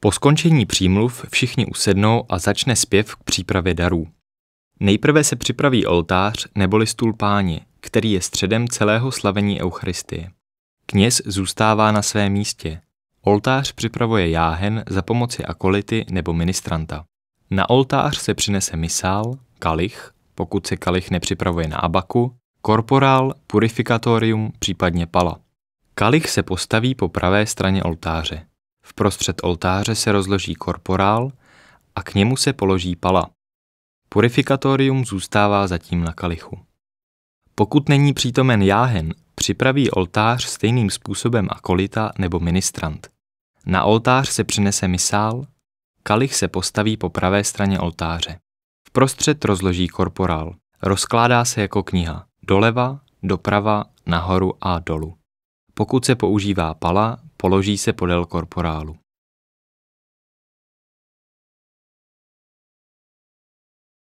Po skončení přímluv všichni usednou a začne zpěv k přípravě darů. Nejprve se připraví oltář neboli stůl páně, který je středem celého slavení Eucharistie. Kněz zůstává na svém místě. Oltář připravuje jáhen za pomoci akolity nebo ministranta. Na oltář se přinese misál, kalich, pokud se kalich nepřipravuje na abaku, Korporál, purificatorium, případně pala. Kalich se postaví po pravé straně oltáře. prostřed oltáře se rozloží korporál a k němu se položí pala. Purifikatorium zůstává zatím na kalichu. Pokud není přítomen jáhen, připraví oltář stejným způsobem akolita nebo ministrant. Na oltář se přinese misál, kalich se postaví po pravé straně oltáře. prostřed rozloží korporál. Rozkládá se jako kniha doleva, doprava, nahoru a dolu. Pokud se používá pala, položí se podél korporálu.